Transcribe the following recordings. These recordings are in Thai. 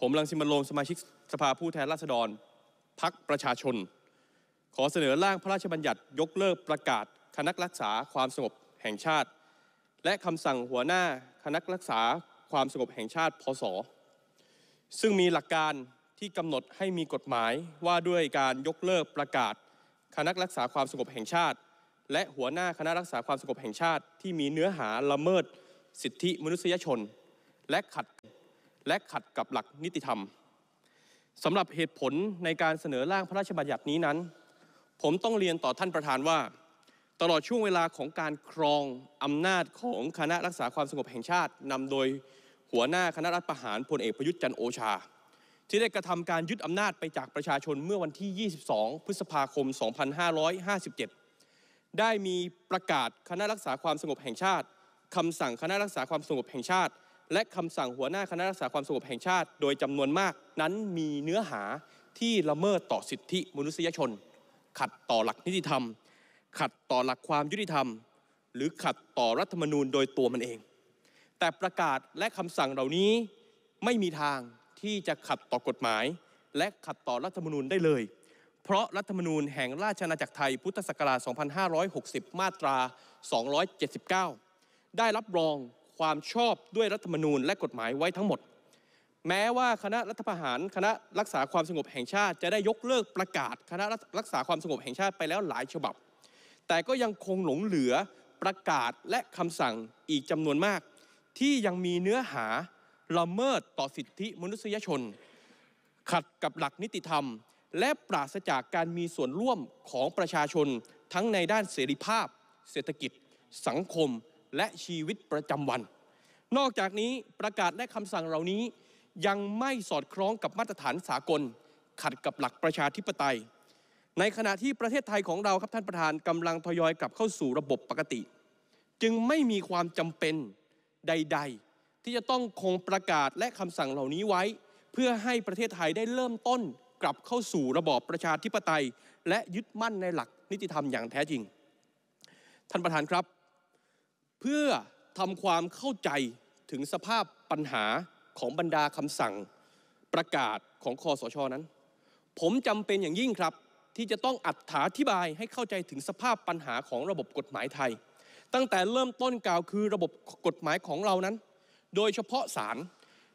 ผมรังสิมันโรมสมาชิกสภาผู้แทนราษฎรพักประชาชน ขอเสนอร่างพระราชบัญญัติยกเลิกประกาศคณะรักษาความสงบแห่งชาติ และคำสั่งหัวหน้าคณะรักษาความสงบแห่งชาติพศซึ่งมีหลักการที่กำหนดให้มีกฎหมายว่าด้วยการยกเลิกประกาศคณะรักษาความสงบแห่งชาติ และหัวหน้าคณะรักษาความสงบแห่งชาติที่มีเนื้อหาละเมิด สิทธิมนุษยชน และขัดและขัดกับหลักนิติธรรมสำหรับเหตุผลในการเสนอร่างพระราชบัญญัตินี้นั้น ผมต้องเรียนต่อท่านประธานว่า ตลอดช่วงเวลาของการครองอำนาจของคณะรักษาความสงบแห่งชาตินำโดยหัวหน้าคณะรัฐประหารพลเอกประยุทธ์จันโอชา ที่ได้กระทำการยึดอำนาจไปจากประชาชนเมื่อวันที่ 22 พฤษภาคม 2557 ได้มีประกาศคณะรักษาความสงบแห่งชาติคำสั่งคณะรักษาความสงบแห่งชาติและคำสั่งหัวหน้าคณะรักษาความสงบแห่งชาติ โดยจำนวนมากนั้นมีเนื้อหาที่ละเมิดต่อสิทธิมนุษยชน ขัดต่อหลักนิติธรรมขัดต่อหลักความยุติธรรม หรือขัดต่อรัฐธรรมนูญโดยตัวมันเอง แต่ประกาศและคำสั่งเหล่านี้ไม่มีทางที่จะขัดต่อกฎหมาย และขัดต่อรัฐธรรมนูญได้เลย เพราะรัฐธรรมนูญแห่งราชอาณาจักรไทยพุทธศักราช 2560 มาตรา 279 ได้รับรองความชอบด้วยรัฐธรรมนูญและกฎหมายไว้ทั้งหมด แม้ว่าคณะรัฐประหารคณะรักษาความสงบแห่งชาติ จะได้ยกเลิกประกาศ คณะรักษาความสงบแห่งชาติไปแล้วหลายฉบับ แต่ก็ยังคงหลงเหลือประกาศและคำสั่งอีกจำนวนมาก ที่ยังมีเนื้อหาละเมิดต่อสิทธิมนุษยชน ขัดกับหลักนิติธรรม และปราศจากการมีส่วนร่วมของประชาชนทั้งในด้านเสรีภาพ เศรษฐกิจ สังคมและชีวิตประจำวัน นอกจากนี้ประกาศและคำสั่งเหล่านี้ยังไม่สอดคล้องกับมาตรฐานสากล ขัดกับหลักประชาธิปไตย ในขณะที่ประเทศไทยของเราครับท่านประธานกำลังทยอยกลับเข้าสู่ระบบปกติ จึงไม่มีความจำเป็นใดๆ ที่จะต้องคงประกาศและคำสั่งเหล่านี้ไว้ เพื่อให้ประเทศไทยได้เริ่มต้นกลับเข้าสู่ระบอบประชาธิปไตย และยึดมั่นในหลักนิติธรรมอย่างแท้จริง ท่านประธานครับเพื่อทำความเข้าใจถึงสภาพปัญหาของบรรดาคำสั่งประกาศของคอสช นั้น ผมจำเป็นอย่างยิ่งครับที่จะต้องอัดถาธิบายให้เข้าใจถึงสภาพปัญหาของระบบกฎหมายไทย ตั้งแต่เริ่มต้นกล่าวคือระบบกฎหมายของเรานั้น โดยเฉพาะศาล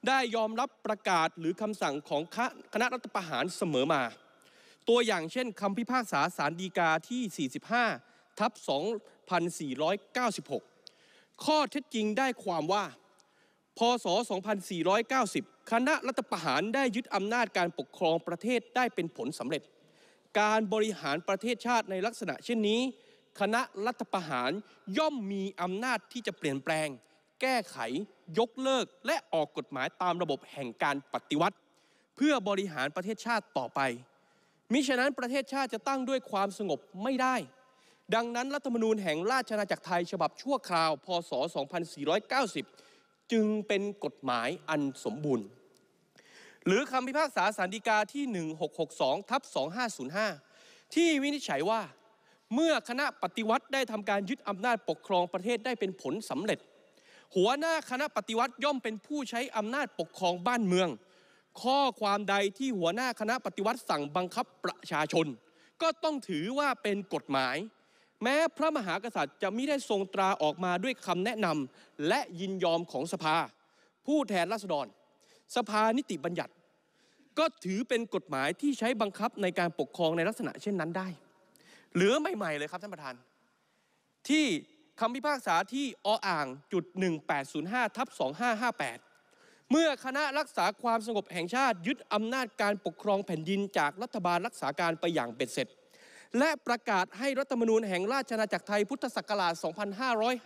ได้ยอมรับประกาศหรือคำสั่งของคณะรัฐประหารเสมอมา ตัวอย่างเช่นคำพิพากษาศาลดีกาที่ 45ทับ2496ข้อเท็จจริงได้ความว่าพศ 2490 คณะรัฐประหารได้ยึดอำนาจการปกครองประเทศได้เป็นผลสำเร็จ การบริหารประเทศชาติในลักษณะเช่นนี้ คณะรัฐประหารย่อมมีอำนาจที่จะเปลี่ยนแปลง แก้ไข ยกเลิกและออกกฎหมายตามระบบแห่งการปฏิวัติ เพื่อบริหารประเทศชาติต่อไป มิฉะนั้นประเทศชาติจะตั้งด้วยความสงบไม่ได้ดังนั้นรัฐธรรมนูญแห่งราชอาณาจักรไทยฉบับชั่วคราว พศ 2490 จึงเป็นกฎหมายอันสมบูรณ์ หรือคำพิพากษาสารดีกาที่ 1662ทับ2505 ที่วินิจฉัยว่าเมื่อคณะปฏิวัติได้ทำการยึดอำนาจปกครองประเทศได้เป็นผลสำเร็จ หัวหน้าคณะปฏิวัติย่อมเป็นผู้ใช้อำนาจปกครองบ้านเมือง ข้อความใดที่หัวหน้าคณะปฏิวัติสั่งบังคับประชาชน ก็ต้องถือว่าเป็นกฎหมายแม้พระมหากษัตริย์จะไม่ได้ทรงตราออกมาด้วยคำแนะนำและยินยอมของสภา ผู้แทนราษฎร สภานิติบัญญัติ ก็ถือเป็นกฎหมายที่ใช้บังคับในการปกครองในลักษณะเช่นนั้นได้ เหลือใหม่ๆเลยครับท่านประธาน ที่คำพิพากษาที่ออ่างจุด1805ทับ2558เมื่อคณะรักษาความสงบแห่งชาติยึดอำนาจการปกครองแผ่นดินจากรัฐบาลรักษาการไปอย่างเป็นเสร็จและประกาศให้รัฐมนูญแห่งราชอาณาจักรไทยพุทธศักราช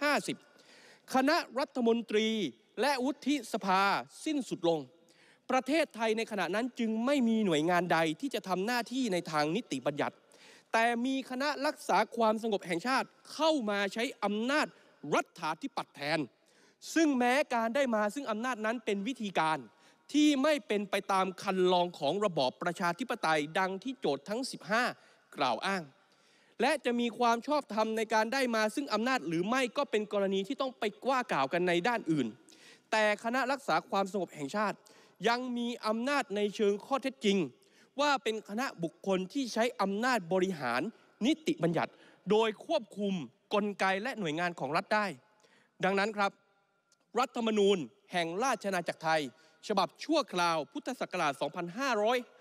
2550 คณะรัฐมนตรีและวุฒิสภาสิ้นสุดลง ประเทศไทยในขณะนั้นจึงไม่มีหน่วยงานใดที่จะทำหน้าที่ในทางนิติบัญญัติ แต่มีคณะรักษาความสงบแห่งชาติเข้ามาใช้อำนาจรัฐาที่ปัดแทน ซึ่งแม้การได้มาซึ่งอำนาจนั้นเป็นวิธีการที่ไม่เป็นไปตามคันลองของระบอบประชาธิปไตยดังที่โจทย์ทั้ง 15กล่าวอ้าง และจะมีความชอบธรรมในการได้มาซึ่งอำนาจหรือไม่ก็เป็นกรณีที่ต้องไปว่ากล่าวกันในด้านอื่น แต่คณะรักษาความสงบแห่งชาติ ยังมีอำนาจในเชิงข้อเท็จจริง ว่าเป็นคณะบุคคลที่ใช้อำนาจบริหารนิติบัญญัติโดยควบคุมกลไกและหน่วยงานของรัฐได้ ดังนั้นครับ รัฐธรรมนูญแห่งราชนาจักรไทย ฉบับชั่วคราวพุทธศักราช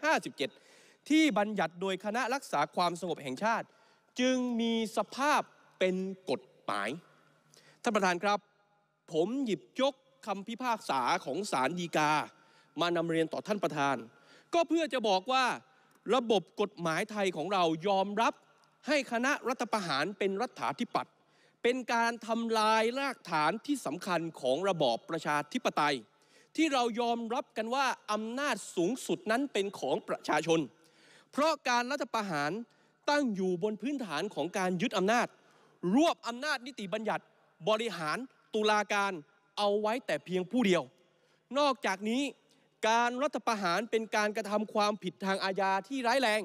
2557ที่บัญญัติโดยคณะรักษาความสงบแห่งชาติ จึงมีสภาพเป็นกฎหมาย ท่านประธานครับ ผมหยิบยกคำพิพากษาของศาลฎีกา มานำเรียนต่อท่านประธาน ก็เพื่อจะบอกว่าระบบกฎหมายไทยของเรายอมรับให้คณะรัฐประหารเป็นรัฐาธิปัตย์เป็นการทำลายรากฐานที่สำคัญของระบอบประชาธิปไตย ที่เรายอมรับกันว่าอำนาจสูงสุดนั้นเป็นของประชาชนเพราะการรัฐประหารตั้งอยู่บนพื้นฐานของการยึดอำนาจ รวบอำนาจนิติบัญญัติบริหารตุลาการเอาไว้แต่เพียงผู้เดียว นอกจากนี้ การรัฐประหารเป็นการกระทำความผิดทางอาญาที่ร้ายแรง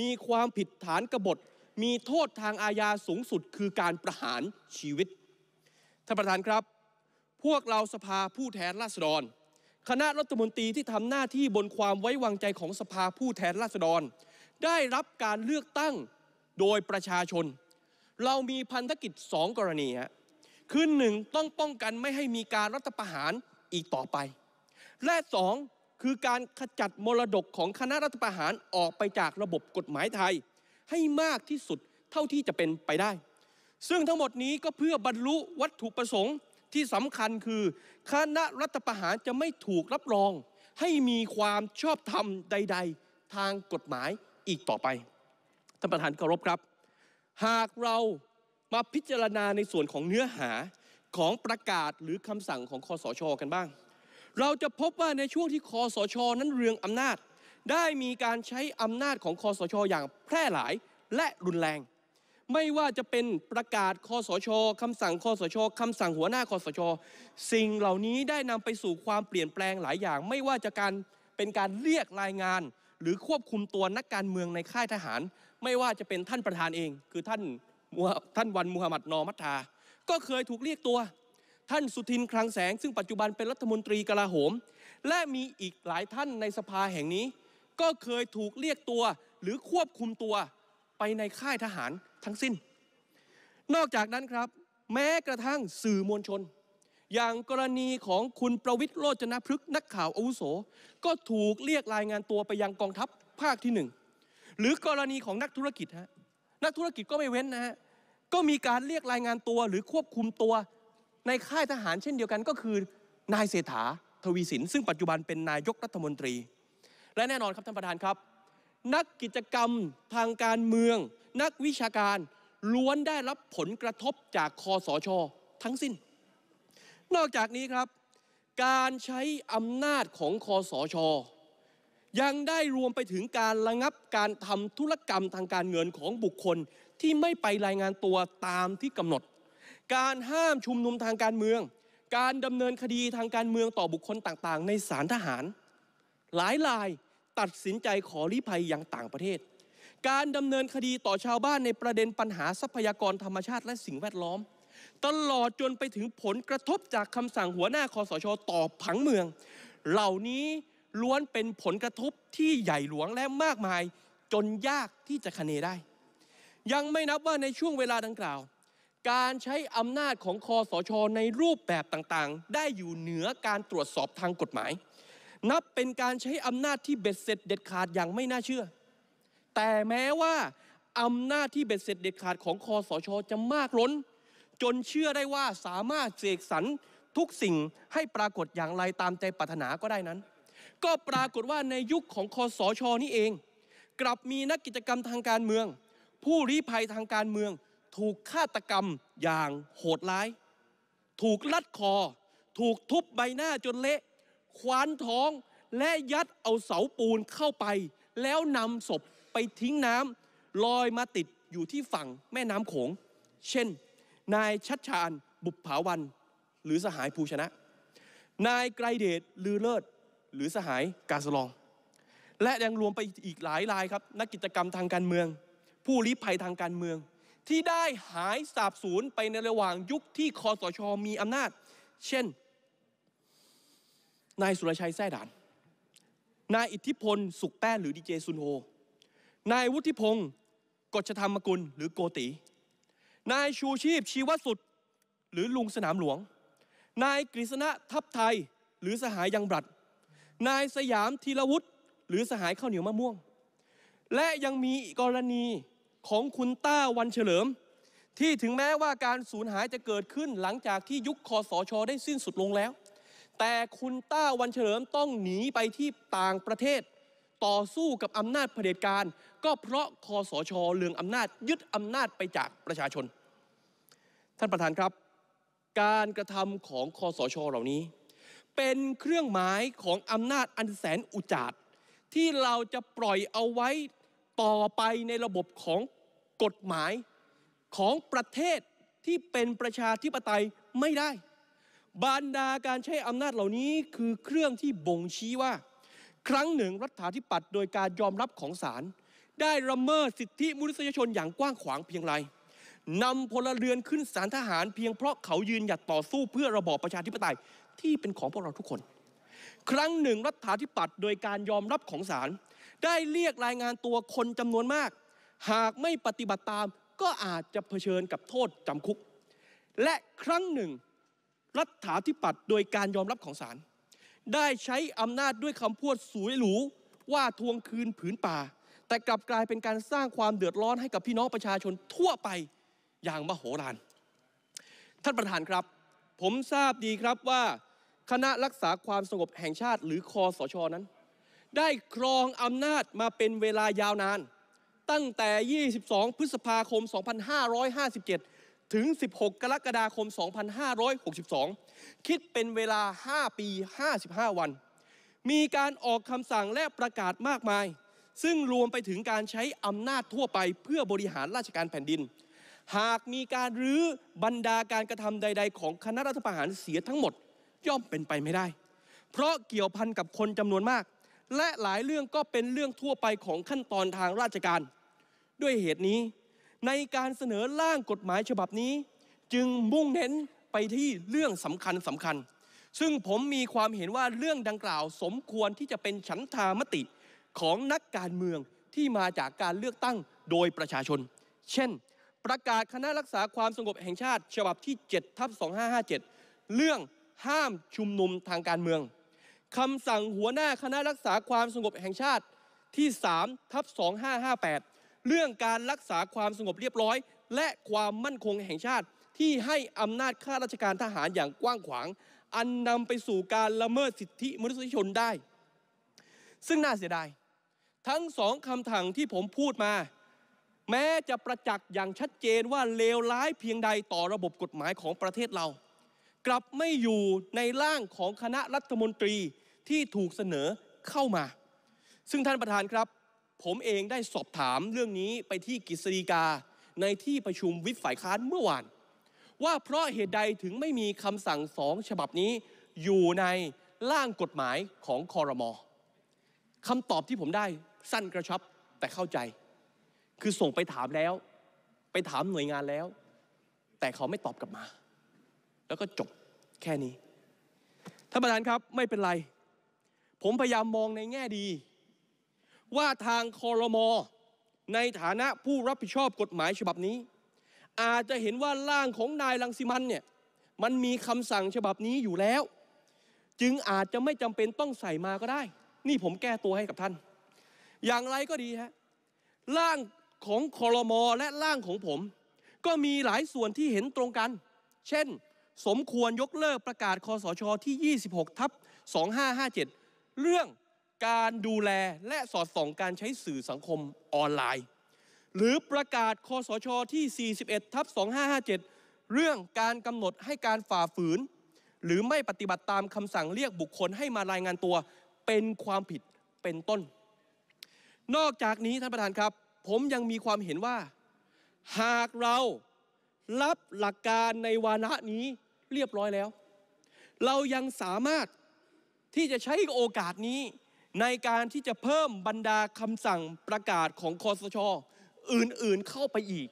มีความผิดฐานกบฏ มีโทษทางอาญาสูงสุดคือการประหารชีวิต ท่านประธานครับ พวกเราสภาผู้แทนราษฎรคณะรัฐมนตรีที่ทำหน้าที่บนความไว้วางใจของสภาผู้แทนราษฎร ได้รับการเลือกตั้งโดยประชาชน เรามีพันธกิจ2กรณีฮะคือหนึ่ง ต้องป้องกันไม่ให้มีการรัฐประหารอีกต่อไป และ2คือการขจัดมรดกของคณะรัฐประหารออกไปจากระบบกฎหมายไทย ให้มากที่สุดเท่าที่จะเป็นไปได้ ซึ่งทั้งหมดนี้ก็เพื่อบรรลุวัตถุประสงค์ที่สำคัญคือคณะรัฐประหารจะไม่ถูกรับรอง ให้มีความชอบธรรมใด ๆ ทางกฎหมายอีกต่อไป ท่านประธานเคารพครับ หากเรามาพิจารณาในส่วนของเนื้อหาของประกาศหรือคำสั่งของคอสชอกันบ้าง เราจะพบว่าในช่วงที่คอสชอนั้นเรืองอำนาจ ได้มีการใช้อำนาจของคอสชออย่างแพร่หลายและรุนแรงไม่ว่าจะเป็นประกาศคอสชคำสั่งคอสชคำสั่งหัวหน้าคอสชสิ่งเหล่านี้ได้นำไปสู่ความเปลี่ยนแปลงหลายอย่าง ไม่ว่าจะการเป็นการเรียกรายงาน หรือควบคุมตัวนักการเมืองในค่ายทหาร ไม่ว่าจะเป็นท่านประธานเอง คือท่านท่านวันมูฮัมหมัดนอมัตตาก็เคยถูกเรียกตัว ท่านสุทินคลังแสงซึ่งปัจจุบันเป็นรัฐมนตรีกลาโหม และมีอีกหลายท่านในสภาแห่งนี้ ก็เคยถูกเรียกตัวหรือควบคุมตัวไปในค่ายทหารทั้งสิ้น นอกจากนั้นครับ แม้กระทั่งสื่อมวลชน อย่างกรณีของคุณประวิทย์โรจนพฤกษ์นักข่าวอาวุโส ก็ถูกเรียกรายงานตัวไปยังกองทัพภาคที่หนึ่งหรือกรณีของนักธุรกิจฮะนักธุรกิจก็ไม่เว้นนะฮะก็มีการเรียกรายงานตัวหรือควบคุมตัว ในค่ายทหาร เช่นเดียวกันก็คือนายเศรษฐาทวีสินซึ่งปัจจุบันเป็นนายกรัฐมนตรี และแน่นอนครับท่านประธานครับ นักกิจกรรมทางการเมืองนักวิชาการล้วนได้รับผลกระทบจากคอสช ทั้งสิ้น นอกจากนี้ครับ การใช้อำนาจของคอสช ยังได้รวมไปถึงการระงับการทำธุรกรรมทางการเงินของบุคคลที่ไม่ไปรายงานตัวตามที่กำหนด การห้ามชุมนุมทางการเมือง การดำเนินคดีทางการเมืองต่อบุคคลต่างๆ ในศาลทหาร หลายรายตัดสินใจขอลีภัยอย่างต่างประเทศการดำเนินคดีต่อชาวบ้านในประเด็นปัญหาทรัพยากรธรรมชาติ และสิ่งแวดล้อม ตลอดจนไปถึงผลกระทบจากคำสั่งหัวหน้าคอสชต่อผังเมือง เหล่านี้ล้วนเป็นผลกระทบที่ใหญ่หลวงและมากมาย จนยากที่จะคเนได้ ยังไม่นับว่าในช่วงเวลาดังกล่าว การใช้อำนาจของคอสช ในรูปแบบต่างๆ ได้อยู่เหนือการตรวจสอบทางกฎหมาย นับเป็นการใช้อำนาจที่เบ็ดเสร็จเด็ดขาดอย่างไม่น่าเชื่อแต่แม้ว่า อำนาจที่เบ็ดเสร็จเด็ดขาดของคอสช จะมากล้น จนเชื่อได้ว่าสามารถเสกสรรทุกสิ่งให้ปรากฏอย่างไรตามใจปรารถนาก็ได้นั้น ก็ปรากฏว่าในยุคของคอสชนี่เอง กลับมีนักกิจกรรมทางการเมือง ผู้รีภัยทางการเมือง ถูกฆาตกรรมอย่างโหดร้าย ถูกลัดคอ ถูกทุบใบหน้าจนเละควานท้องและยัดเอาเสาปูนเข้าไป แล้วนำศพไปทิ้งน้ำลอยมาติดอยู่ที่ฝั่งแม่น้ำโขง เช่น นายชัดชาญบุบผาวัน หรือสหายภูชนะ นายไกรเดชลือเลิศ หรือสหายกาสลอง และยังรวมไปอีกหลายรายครับ นักกิจกรรมทางการเมือง ผู้ลี้ภัยทางการเมือง ที่ได้หายสาบสูญไปในระหว่างยุคที่คอสชอมีอำนาจ เช่น นายสุรชัยแท่ด่าน นายอิทธิพลสุขแป้น หรือดีเจซุนโฮนายวุฒิพงศ์กฎชธรรมกุลหรือโกตินายชูชีพชีวสุดหรือลุงสนามหลวง นายกฤษณะทัพไทยหรือสหายยังบรัดนายสยามธีรวุฒิหรือสหายข้าวเหนียวมะม่วง และยังมีกรณีของคุณต้าวันเฉลิม ที่ถึงแม้ว่าการสูญหายจะเกิดขึ้นหลังจากที่ยุคคอสอชอได้สิ้นสุดลงแล้ว แต่คุณต้าวันเฉลิมต้องหนีไปที่ต่างประเทศต่อสู้กับอำนาจเผด็จการ ก็เพราะคอสชเลืองอำนาจยึดอำนาจไปจากประชาชน ท่านประธานครับ การกระทำของคอสช เหล่านี้ เป็นเครื่องหมายของอำนาจอันแสนอุจารที่เราจะปล่อยเอาไว้ต่อไปในระบบของกฎหมายของประเทศที่เป็นประชาธิปไตยไม่ได้บรรดาการใช้อำนาจเหล่านี้คือเครื่องที่บ่งชี้ว่าครั้งหนึ่ง รัฐาธิปัตย์โดยการยอมรับของศาลได้ละเมิดสิทธิมนุษยชนอย่างกว้างขวางเพียงไรนำพลเรือนขึ้นศาลทหารเพียงเพราะเขายืนหยัดต่อสู้เพื่อระบอบประชาธิปไตยที่เป็นของพวกเราทุกคน ครั้งหนึ่ง รัฐาธิปัตย์โดยการยอมรับของศาลได้เรียกรายงานตัวคนจำนวนมาก หากไม่ปฏิบัติตามก็อาจจะเผชิญกับโทษจำคุก และครั้งหนึ่ง รัฐาธิปัตย์โดยการยอมรับของศาลได้ใช้อำนาจด้วยคำพูดสวยหรูว่าทวงคืนผืนป่า แต่กลับกลายเป็นการสร้างความเดือดร้อนให้กับพี่น้องประชาชนทั่วไปอย่างมโหฬารท่านประธานครับ ผมทราบดีครับว่า คณะรักษาความสงบแห่งชาติ หรือคอสชนั้น ได้ครองอำนาจมาเป็นเวลายาวนาน ตั้งแต่ 22 พฤษภาคม 2557ถึง 16 กรกฎาคม 2562 คิดเป็นเวลา 5 ปี 55 วัน มีการออกคำสั่งและประกาศมากมาย ซึ่งรวมไปถึงการใช้อำนาจทั่วไปเพื่อบริหารราชการแผ่นดิน หากมีการรื้อบรรดาการกระทำใดๆ ของคณะรัฐประหารเสียทั้งหมด ย่อมเป็นไปไม่ได้ เพราะเกี่ยวพันกับคนจำนวนมาก และหลายเรื่องก็เป็นเรื่องทั่วไปของขั้นตอนทางราชการ ด้วยเหตุนี้ในการเสนอร่างกฎหมายฉบับนี้ จึงมุ่งเน้นไปที่เรื่องสำคัญสำคัญ ซึ่งผมมีความเห็นว่าเรื่องดังกล่าวสมควรที่จะเป็นฉันทามติของนักการเมืองที่มาจากการเลือกตั้งโดยประชาชน เช่น ประกาศคณะรักษาความสงบแห่งชาติ ฉบับที่7ทับ2557 เรื่องห้ามชุมนุมทางการเมืองคำสั่งหัวหน้าคณะรักษาความสงบแห่งชาติที่3ทับ2558เรื่องการรักษาความสงบเรียบร้อย และความมั่นคงแห่งชาติที่ให้อำนาจข้าราชการทหารอย่างกว้างขวาง อันนำไปสู่การละเมิดสิทธิมนุษยชนได้ ซึ่งน่าเสียดาย ทั้งสองคำถังที่ผมพูดมา แม้จะประจักษ์อย่างชัดเจนว่าเลวร้ายเพียงใดต่อระบบกฎหมายของประเทศเรา กลับไม่อยู่ในร่างของคณะรัฐมนตรีที่ถูกเสนอเข้ามา ซึ่งท่านประธานครับผมเองได้สอบถามเรื่องนี้ไปที่กฤษฎีกาในที่ประชุมวิปฝ่ายค้านเมื่อวาน ว่าเพราะเหตุใดถึงไม่มีคำสั่งสองฉบับนี้อยู่ในร่างกฎหมายของคอรมอคำตอบที่ผมได้สั้นกระชับแต่เข้าใจ คือส่งไปถามแล้ว ไปถามหน่วยงานแล้ว แต่เขาไม่ตอบกลับมา แล้วก็จบแค่นี้ท่านประธานครับไม่เป็นไร ผมพยายามมองในแง่ดีว่าทางคอรมอในฐานะผู้รับผิดชอบกฎหมายฉบับนี้ อาจจะเห็นว่าร่างของนายลังสิมันเนี่ยมันมีคำสั่งฉบับนี้อยู่แล้ว จึงอาจจะไม่จำเป็นต้องใส่มาก็ได้ นี่ผมแก้ตัวให้กับท่าน อย่างไรก็ดีฮะร่างของคอรมอและร่างของผม ก็มีหลายส่วนที่เห็นตรงกัน เช่น สมควรยกเลิกประกาศคอสชที่ 26 ทับ2557 เรื่องการดูแลและสอดส่องการใช้สื่อสังคมออนไลน์ หรือประกาศคอสช ที่ 41ทับ2557 เรื่องการกำหนดให้การฝ่าฝืน หรือไม่ปฏิบัติตามคำสั่งเรียกบุคคลให้มารายงานตัว เป็นความผิดเป็นต้น นอกจากนี้ ท่านประธานครับ ผมยังมีความเห็นว่า หากเรารับหลักการในวาระนี้เรียบร้อยแล้ว เรายังสามารถที่จะใช้โอกาสนี้ในการที่จะเพิ่มบรรดาคำสั่งประกาศของคอสชอื่นๆเข้าไปอีก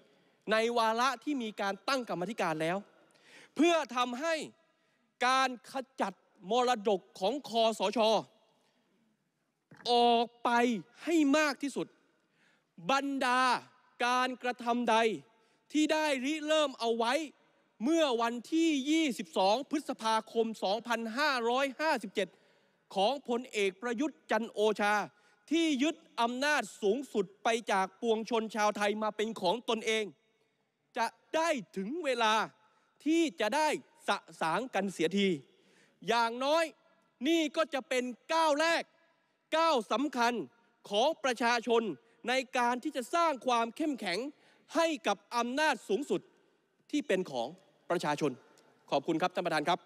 ในวาระที่มีการตั้งกรรมธิการแล้ว เพื่อทำให้การขจัดมรดกของคอสชออกไปให้มากที่สุด บรรดาการกระทำใดที่ได้ริเริ่มเอาไว้เมื่อวันที่ 22 พฤษภาคม 2557ของพลเอกประยุทธ์จันโอชา ที่ยึดอำนาจสูงสุดไปจากปวงชนชาวไทยมาเป็นของตนเอง จะได้ถึงเวลาที่จะได้สะสางกันเสียที อย่างน้อยนี่ก็จะเป็นก้าวแรกก้าวสำคัญของประชาชนในการที่จะสร้างความเข้มแข็งให้กับอำนาจสูงสุดที่เป็นของประชาชน ขอบคุณครับท่านประธานครับ